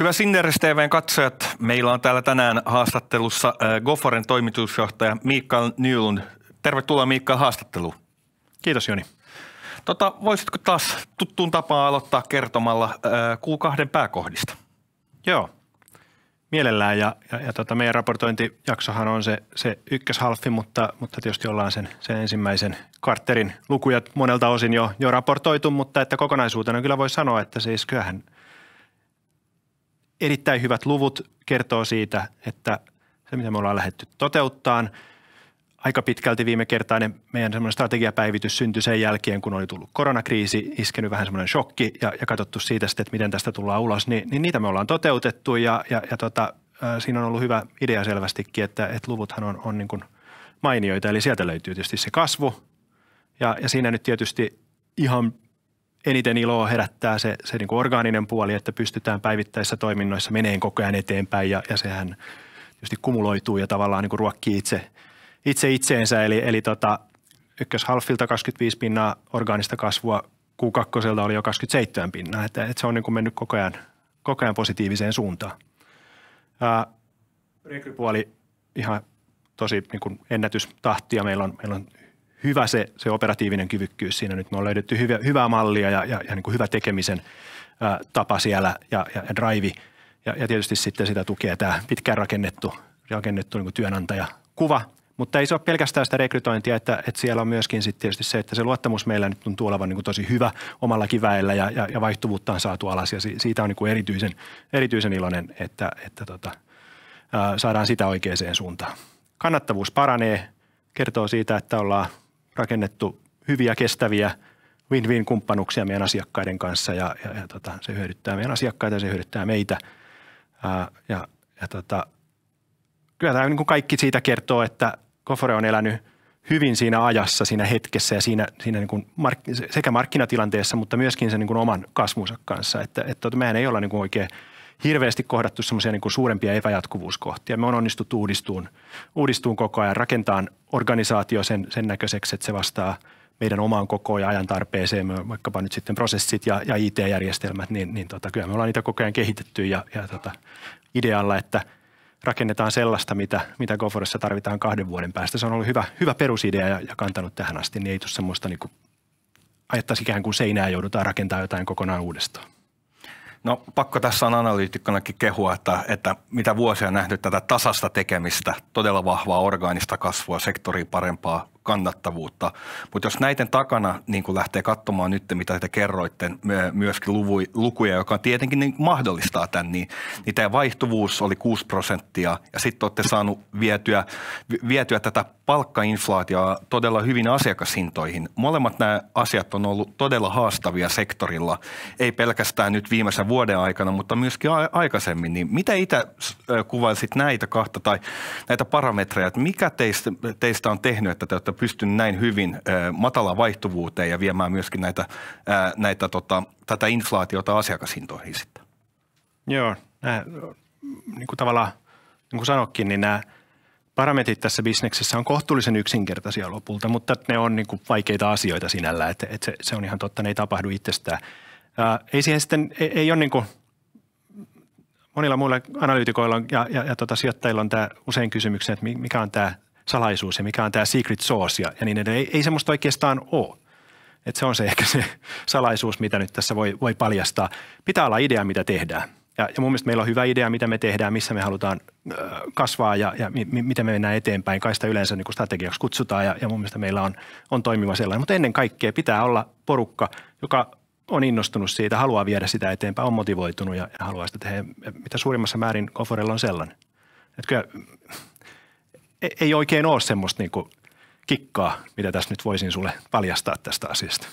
Hyvä Sinders TVn katsojat, meillä on täällä tänään haastattelussa äh, Goforen toimitusjohtaja Mikael Nylund. Tervetuloa Mikael haastatteluun. Kiitos Joni. Tota, voisitko taas tuttuun tapaan aloittaa kertomalla kuukahden äh, pääkohdista? Joo, mielellään ja, ja, ja tota, meidän raportointijaksohan on se, se ykköshalfi, mutta, mutta tietysti ollaan sen, sen ensimmäisen kartterin lukuja monelta osin jo, jo raportoitu, mutta että kokonaisuutena kyllä voi sanoa, että siis kyllähän – erittäin hyvät luvut kertoo siitä, että se mitä me ollaan lähdetty toteuttaan, aika pitkälti viime kertainen meidän semmoinen strategiapäivitys syntyi sen jälkeen, kun oli tullut koronakriisi, iskenyt vähän semmoinen shokki ja, ja katsottu siitä sitten, että miten tästä tullaan ulos, niin, niin niitä me ollaan toteutettu ja, ja, ja tota, siinä on ollut hyvä idea selvästikin, että, että luvuthan on, on niin kuin mainioita, eli sieltä löytyy tietysti se kasvu ja, ja siinä nyt tietysti ihan eniten iloa herättää se, se niin kuin orgaaninen puoli, että pystytään päivittäisissä toiminnoissa meneen koko ajan eteenpäin ja, ja sehän tietysti kumuloituu ja tavallaan niin kuin ruokkii itse, itse itseensä. Eli, eli tota, ykköshalfilta 25 pinnaa orgaanista kasvua, q oli jo 27 pinnaa, että, että se on niin kuin mennyt koko ajan, koko ajan positiiviseen suuntaan. Ää, rekrypuoli ihan tosi niin kuin ennätystahtia. Meillä on, meillä on hyvä se, se operatiivinen kyvykkyys siinä nyt. Me on löydetty hyviä, hyvää mallia ja, ja, ja niin kuin hyvä tekemisen ää, tapa siellä ja, ja, ja drive. Ja, ja tietysti sitten sitä tukee tämä pitkään rakennettu, rakennettu niin kuin työnantajakuva. Mutta ei se ole pelkästään sitä rekrytointia, että, että siellä on myöskin sitten tietysti se, että se luottamus meillä nyt tuntuu olevan niin kuin tosi hyvä omallakin väellä ja, ja, ja vaihtuvuutta on saatu alas. Ja siitä on niin kuin erityisen, erityisen iloinen, että, että tota, ää, saadaan sitä oikeaan suuntaan. Kannattavuus paranee, kertoo siitä, että ollaan rakennettu hyviä, kestäviä win-win kumppanuuksia meidän asiakkaiden kanssa ja, ja, ja tota, se hyödyttää meidän asiakkaita ja se hyödyttää meitä. Ää, ja, ja tota, kyllä tämä niin kuin kaikki siitä kertoo, että Kofore on elänyt hyvin siinä ajassa, siinä hetkessä ja siinä, siinä niin kuin mark, sekä markkinatilanteessa, mutta myöskin sen niin kuin oman kasvunsa kanssa. Että, että tota, mehän ei olla niin kuin oikein – hirveästi kohdattu semmoisia niin suurempia epäjatkuvuuskohtia. Me on onnistuttu uudistuun, uudistuun koko ajan, rakentaa organisaatio sen, sen näköiseksi, että se vastaa meidän omaan koko ja ajan tarpeeseen, vaikkapa nyt sitten prosessit ja, ja IT-järjestelmät, niin, niin tota, kyllä me ollaan niitä koko ajan kehitetty ja, ja tota, idealla, että rakennetaan sellaista, mitä, mitä GoForessa tarvitaan kahden vuoden päästä. Se on ollut hyvä, hyvä perusidea ja, ja kantanut tähän asti, niin ei tuossa semmoista niin kuin ajattaisi ikään kuin seinää joudutaan rakentamaan jotain kokonaan uudestaan. No pakko tässä on analyytikkonakin kehua, että, että mitä vuosia nähnyt tätä tasasta tekemistä, todella vahvaa orgaanista kasvua, sektoriin parempaa kannattavuutta. Mutta jos näiden takana niin kun lähtee katsomaan nyt, mitä te kerroitte, myöskin luvui, lukuja, joka tietenkin niin mahdollistaa tämän, niin, niin tämä vaihtuvuus oli 6 prosenttia ja sitten olette saanut vietyä, vietyä tätä palkkainflaatiota todella hyvin asiakashintoihin. Molemmat nämä asiat on ollut todella haastavia sektorilla, ei pelkästään nyt viimeisen vuoden aikana, mutta myöskin aikaisemmin. Niin mitä itse kuvailisit näitä kahta tai näitä parametreja, että mikä teistä, teistä on tehnyt, että te olette pystyn näin hyvin matala vaihtuvuuteen ja viemään myöskin näitä, näitä tota, tätä inflaatiota asiakashintoihin sitten. Joo, nää, niin kuin tavallaan, niin kuin sanokin, niin nämä parametrit tässä bisneksessä on kohtuullisen yksinkertaisia lopulta, mutta ne on niin kuin vaikeita asioita sinällä, että, että se, se on ihan totta, ne ei tapahdu itsestään. Ää, ei siihen sitten, ei, ei ole niin kuin, monilla muilla analyytikoilla ja, ja, ja tota, sijoittajilla on tämä usein kysymyksen, että mikä on tämä salaisuus ja mikä on tämä secret sauce ja, ja niin edelleen. Ei, ei semmoista oikeastaan ole. Et se on se ehkä se salaisuus, mitä nyt tässä voi, voi paljastaa. Pitää olla idea, mitä tehdään. Ja, ja mun mielestä meillä on hyvä idea, mitä me tehdään, missä me halutaan ö, kasvaa ja, ja mi, mi, miten me mennään eteenpäin. Kaista yleensä niin strategiaksi kutsutaan ja, ja mun mielestä meillä on, on toimiva sellainen. Mutta ennen kaikkea pitää olla porukka, joka on innostunut siitä, haluaa viedä sitä eteenpäin, on motivoitunut ja, ja haluaa sitä tehdä. Ja mitä suurimmassa määrin Koforella on sellainen. Että kyllä ei oikein ole semmoista niin kuin kikkaa, mitä tässä nyt voisin sulle paljastaa tästä asiasta.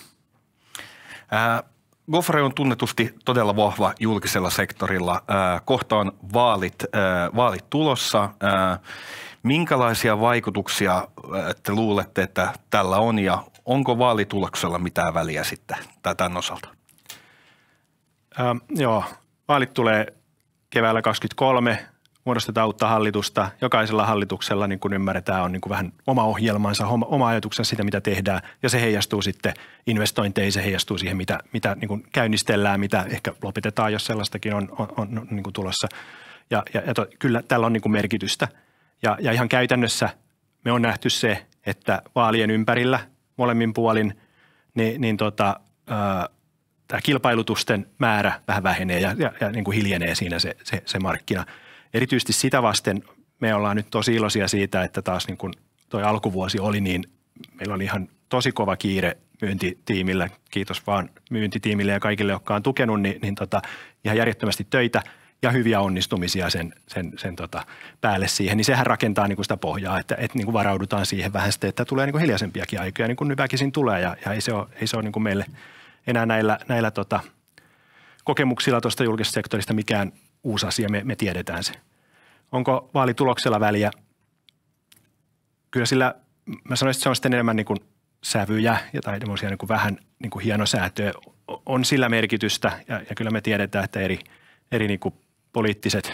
Ää, äh, Gofre on tunnetusti todella vahva julkisella sektorilla. Ää, äh, kohta on vaalit, ää, äh, vaalit tulossa. Ää, minkälaisia vaikutuksia ää, te luulette, että tällä on ja onko vaalituloksella mitään väliä sitten tämän osalta? Ää, ähm, joo, vaalit tulee keväällä 23 muodostetaan uutta hallitusta. Jokaisella hallituksella, niin kuin ymmärretään, on niin kuin vähän oma ohjelmansa, oma, ajatuksensa siitä, mitä tehdään. Ja se heijastuu sitten investointeihin, se heijastuu siihen, mitä, mitä niin kuin käynnistellään, mitä ehkä lopetetaan, jos sellaistakin on, on, on niin kuin tulossa. Ja, ja, ja to, kyllä tällä on niin kuin merkitystä. Ja, ja ihan käytännössä me on nähty se, että vaalien ympärillä molemmin puolin, niin, niin tota, tämä kilpailutusten määrä vähän vähenee ja, ja, ja niin kuin hiljenee siinä se, se, se markkina – erityisesti sitä vasten me ollaan nyt tosi iloisia siitä, että taas niin kuin toi alkuvuosi oli niin, meillä oli ihan tosi kova kiire myyntitiimille. kiitos vaan myyntitiimille ja kaikille, jotka on tukenut, niin, niin tota, ihan järjettömästi töitä ja hyviä onnistumisia sen, sen, sen tota päälle siihen, niin sehän rakentaa niin kuin sitä pohjaa, että, että niin kuin varaudutaan siihen vähän sitten, että tulee niin kuin hiljaisempiakin aikoja, niin kuin nyt väkisin tulee ja, ja ei se ole, ei se ole niin kuin meille enää näillä, näillä tota, kokemuksilla tuosta julkisesta sektorista mikään – uusi asia, me, me tiedetään se. Onko vaalituloksella väliä? Kyllä sillä, mä sanoisin, että se on sitten enemmän niin kuin sävyjä ja tai niin kuin vähän niin kuin hienosäätöä on sillä merkitystä ja, ja kyllä me tiedetään, että eri, eri niin kuin poliittiset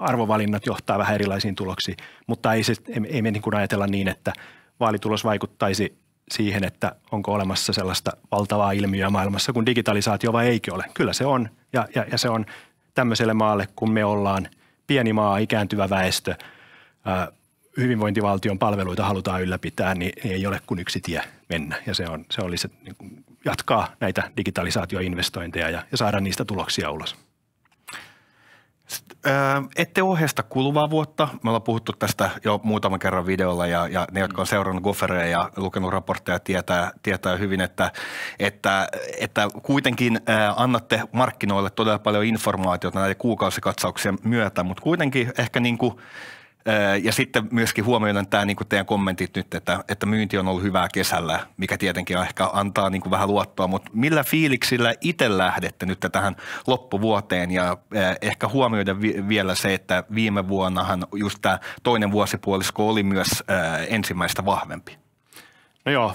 arvovalinnat johtaa vähän erilaisiin tuloksiin, mutta ei, se, ei, ei me niin kuin ajatella niin, että vaalitulos vaikuttaisi siihen, että onko olemassa sellaista valtavaa ilmiöä maailmassa kuin digitalisaatio vai eikö ole. Kyllä se on ja, ja, ja se on tämmöiselle maalle, kun me ollaan pieni maa, ikääntyvä väestö, hyvinvointivaltion palveluita halutaan ylläpitää, niin ei ole kuin yksi tie mennä. Ja se on, se olisi niin jatkaa näitä digitalisaatioinvestointeja ja, ja saada niistä tuloksia ulos ette ohjeista kuluvaa vuotta. Me ollaan puhuttu tästä jo muutaman kerran videolla ja, ja ne, jotka on seurannut Goffereja ja lukenut raportteja, tietää, tietää hyvin, että, että, että kuitenkin annatte markkinoille todella paljon informaatiota näiden kuukausikatsauksien myötä, mutta kuitenkin ehkä niin kuin – Öö, ja sitten myöskin huomioidaan tämä niin teidän kommentit nyt, että, että myynti on ollut hyvää kesällä, mikä tietenkin ehkä antaa niin kuin vähän luottoa, mutta millä fiiliksillä itse lähdette nyt tähän loppuvuoteen ja öö, ehkä huomioida vi- vielä se, että viime vuonnahan just tämä toinen vuosipuolisko oli myös öö, ensimmäistä vahvempi? No joo,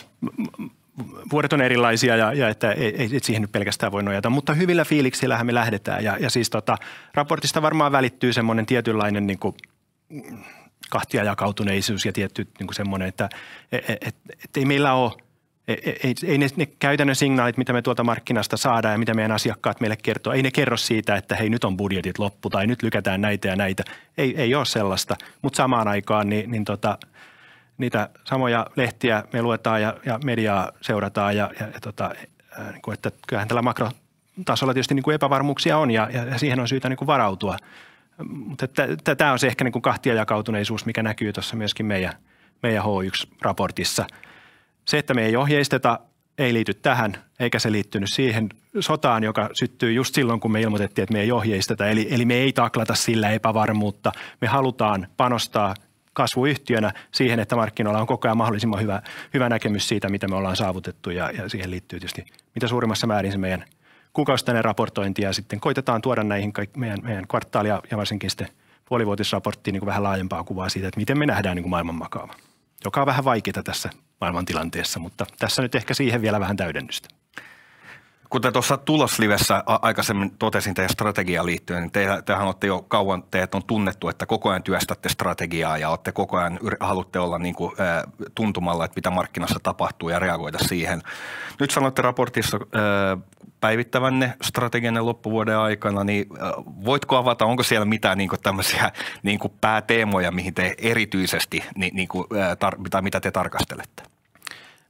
vuodet on erilaisia ja, ja että ei, ei et siihen nyt pelkästään voi nojata, mutta hyvillä fiiliksillähän me lähdetään ja, ja siis tota, raportista varmaan välittyy semmoinen tietynlainen niin kuin – kahtia jakautuneisuus ja tietty niin kuin semmoinen, että et, e, et, et ei meillä ole e, e, ei, ei ne, ne käytännön signaalit, mitä me tuolta markkinasta saadaan ja mitä meidän asiakkaat meille kertoo, ei ne kerro siitä, että hei nyt on budjetit loppu tai nyt lykätään näitä ja näitä. Ei, ei ole sellaista, mutta samaan aikaan niin, niin tota, niitä samoja lehtiä me luetaan ja, ja mediaa seurataan ja, ja, ja tota, niin kuin, että kyllähän tällä makrotasolla tietysti niin kuin epävarmuuksia on ja, ja siihen on syytä niin kuin varautua – mutta tämä on se ehkä niin kahtia jakautuneisuus, mikä näkyy tuossa myöskin meidän, meidän H1-raportissa. Se, että me ei ohjeisteta, ei liity tähän, eikä se liittynyt siihen sotaan, joka syttyy just silloin, kun me ilmoitettiin, että me ei ohjeisteta. Eli, eli me ei taklata sillä epävarmuutta. Me halutaan panostaa kasvuyhtiönä siihen, että markkinoilla on koko ajan mahdollisimman hyvä, hyvä näkemys siitä, mitä me ollaan saavutettu ja, ja siihen liittyy tietysti mitä suurimmassa määrin se meidän – kuukausittainen raportointi ja sitten koitetaan tuoda näihin meidän, meidän kvartaalia ja varsinkin sitten puolivuotisraporttiin niin vähän laajempaa kuvaa siitä, että miten me nähdään niin kuin maailman makaava, joka on vähän vaikeaa tässä maailman tilanteessa, mutta tässä nyt ehkä siihen vielä vähän täydennystä. Kuten tuossa tuloslivessä aikaisemmin totesin teidän strategiaan liittyen, niin teillä, tehän olette jo kauan, teet on tunnettu, että koko ajan työstätte strategiaa ja olette koko ajan, halutte olla niin kuin, ä, tuntumalla, että mitä markkinassa tapahtuu ja reagoida siihen. Nyt sanotte raportissa ä, päivittävänne strategianne loppuvuoden aikana, niin ä, voitko avata, onko siellä mitään niin kuin tämmöisiä niin kuin pääteemoja, mihin te erityisesti, niin, niin kuin, tar- mitä te tarkastelette? –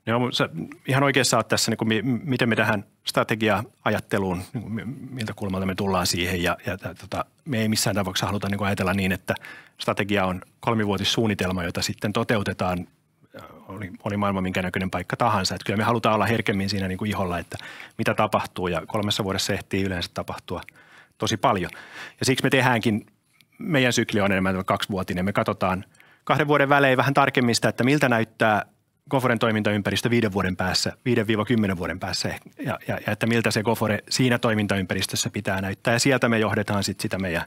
Joo, no, sä ihan oikeassa saat tässä, niin kuin, miten me tähän strategia-ajatteluun, niin kuin, miltä kulmalta me tullaan siihen. Ja, ja tota, me ei missään tapauksessa haluta niin kuin ajatella niin, että strategia on kolmivuotissuunnitelma, jota sitten toteutetaan äh, oli, oli maailma minkä näköinen paikka tahansa. Että kyllä me halutaan olla herkemmin siinä niin kuin iholla, että mitä tapahtuu ja kolmessa vuodessa ehtii yleensä tapahtua tosi paljon. Ja siksi me tehdäänkin, meidän sykli on enemmän kaksivuotinen, me katsotaan kahden vuoden välein vähän tarkemmin sitä, että miltä näyttää – Goforen toimintaympäristö viiden vuoden päässä, 5-10 vuoden päässä ja, ja, ja että miltä se Gofore siinä toimintaympäristössä pitää näyttää. Ja sieltä me johdetaan sit sitä meidän,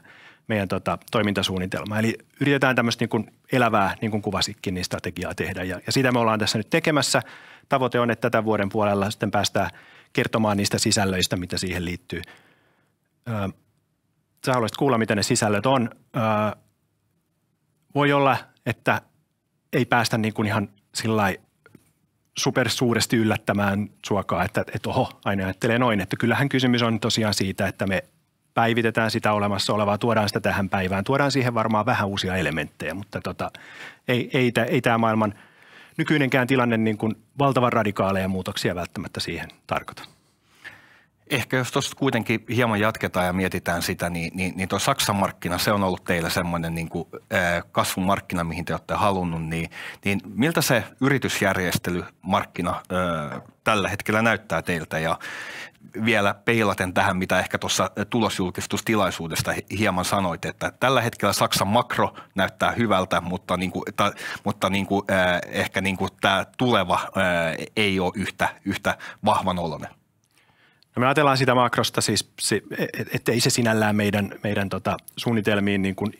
meidän tota, toimintasuunnitelmaa. Eli yritetään tämmöistä niin kuin elävää, niin kuin kuvasikin niin strategiaa tehdä ja, ja sitä me ollaan tässä nyt tekemässä. Tavoite on, että tätä vuoden puolella sitten päästään kertomaan niistä sisällöistä, mitä siihen liittyy. Ö, sä haluaisit kuulla, mitä ne sisällöt on. Ö, voi olla, että ei päästä niin kuin ihan sillä supersuuresti yllättämään suokaa, että, että oho, aina ajattelee noin. Että kyllähän kysymys on tosiaan siitä, että me päivitetään sitä olemassa olevaa, tuodaan sitä tähän päivään. Tuodaan siihen varmaan vähän uusia elementtejä, mutta tota, ei, ei, ei tämä maailman nykyinenkään tilanne niin kuin valtavan radikaaleja muutoksia välttämättä siihen tarkoita ehkä jos tuosta kuitenkin hieman jatketaan ja mietitään sitä, niin, niin, niin tuo Saksan markkina, se on ollut teillä semmoinen niin kuin, ää, kasvumarkkina, mihin te olette halunnut, niin, niin miltä se yritysjärjestelymarkkina ää, tällä hetkellä näyttää teiltä ja vielä peilaten tähän, mitä ehkä tuossa tulosjulkistustilaisuudesta hieman sanoit, että tällä hetkellä Saksan makro näyttää hyvältä, mutta, niin kuin, ta, mutta niin kuin, äh, ehkä niin kuin tämä tuleva äh, ei ole yhtä, yhtä vahvan oloinen. No me ajatellaan sitä makrosta siis, että ei se sinällään meidän, meidän tota suunnitelmiin niin kuin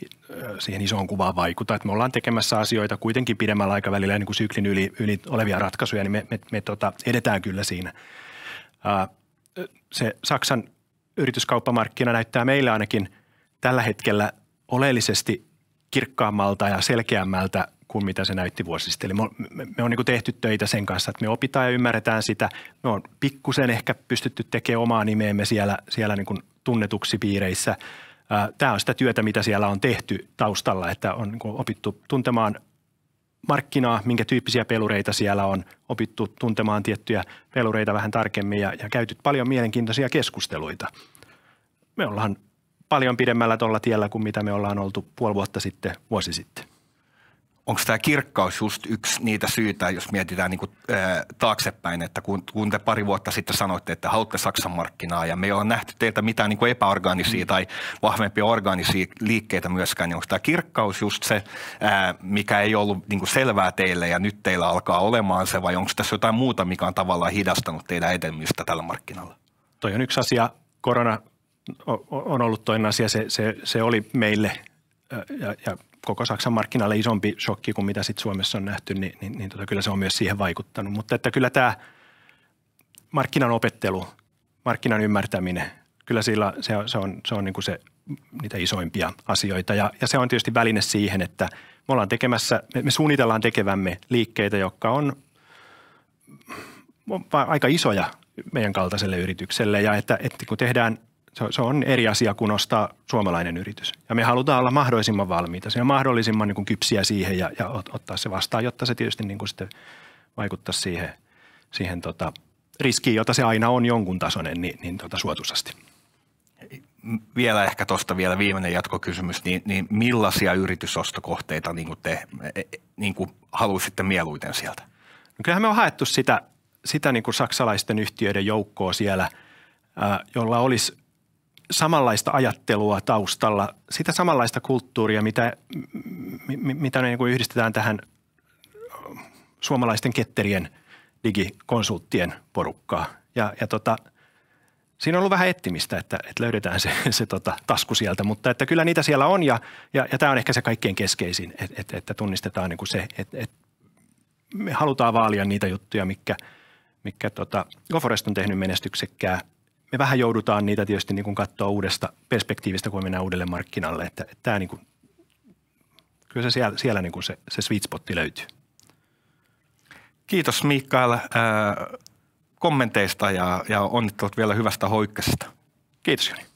siihen isoon kuvaan vaikuta. Et me ollaan tekemässä asioita kuitenkin pidemmällä aikavälillä niin kuin syklin yli, yli olevia ratkaisuja, niin me, me, me tota, edetään kyllä siinä. se Saksan yrityskauppamarkkina näyttää meille ainakin tällä hetkellä oleellisesti kirkkaammalta ja selkeämmältä kuin mitä se näytti vuosi sitten. Eli me, me, me on niin tehty töitä sen kanssa, että me opitaan ja ymmärretään sitä. Me on pikkusen ehkä pystytty tekemään omaa nimeämme siellä, siellä niin kuin tunnetuksi piireissä. Tämä on sitä työtä, mitä siellä on tehty taustalla, että on niin opittu tuntemaan markkinaa, minkä tyyppisiä pelureita siellä on, opittu tuntemaan tiettyjä pelureita vähän tarkemmin ja, ja käyty paljon mielenkiintoisia keskusteluita. Me ollaan paljon pidemmällä tuolla tiellä kuin mitä me ollaan oltu puoli vuotta sitten, vuosi sitten onko tämä kirkkaus just yksi niitä syitä, jos mietitään niin kuin, ää, taaksepäin, että kun, kun te pari vuotta sitten sanoitte, että haluatte Saksan markkinaa ja me ei ole nähty teiltä mitään niin kuin epäorgaanisia mm. tai vahvempia organisia liikkeitä myöskään, niin onko tämä kirkkaus just se, ää, mikä ei ollut niin kuin selvää teille ja nyt teillä alkaa olemaan se vai onko tässä jotain muuta, mikä on tavallaan hidastanut teidän etenemistä tällä markkinalla? Toi on yksi asia. Korona on ollut toinen asia. Se, se, se oli meille ja, ja koko Saksan markkinalle isompi shokki kuin mitä sitten Suomessa on nähty, niin, niin, niin tota, kyllä se on myös siihen vaikuttanut. Mutta että kyllä tämä markkinan opettelu, markkinan ymmärtäminen, kyllä sillä se, on, se on, se on niin kuin se, niitä isoimpia asioita. Ja, ja se on tietysti väline siihen, että me ollaan tekemässä, me, me suunnitellaan tekevämme liikkeitä, jotka on aika isoja meidän kaltaiselle yritykselle. Ja että, että kun tehdään – se, se on eri asia kuin ostaa suomalainen yritys. Ja me halutaan olla mahdollisimman valmiita, se on mahdollisimman niin kuin kypsiä siihen ja, ja ottaa se vastaan, jotta se tietysti niin kuin sitten vaikuttaa siihen, siihen tota, riskiin, jota se aina on jonkun tasoinen, niin, niin tota, suotuisasti. Vielä ehkä tuosta vielä viimeinen jatkokysymys, niin, niin millaisia yritysostokohteita niin kuin te e, e, niin kuin haluaisitte mieluiten sieltä? No kyllähän me on haettu sitä, sitä niin kuin saksalaisten yhtiöiden joukkoa siellä – jolla olisi samanlaista ajattelua taustalla, sitä samanlaista kulttuuria, mitä, mitä niin kuin yhdistetään tähän suomalaisten ketterien digikonsulttien porukkaa. Ja, ja tota, siinä on ollut vähän ettimistä, että, että löydetään se, se tota, tasku sieltä, mutta että kyllä niitä siellä on ja, ja, ja tämä on ehkä se kaikkein keskeisin, että, että, että tunnistetaan niin kuin se, että, että me halutaan vaalia niitä juttuja, mikä, mikä tota, GoForest on tehnyt menestyksekkää – me vähän joudutaan niitä tietysti niin katsoa uudesta perspektiivistä, kun mennään uudelle markkinalle. Että, että tämä niin kuin, kyllä se siellä, siellä niin kuin se, se sweet spotti löytyy. Kiitos Mikael äh, kommenteista ja, ja onnittelut vielä hyvästä hoikkasesta. Kiitos Joni.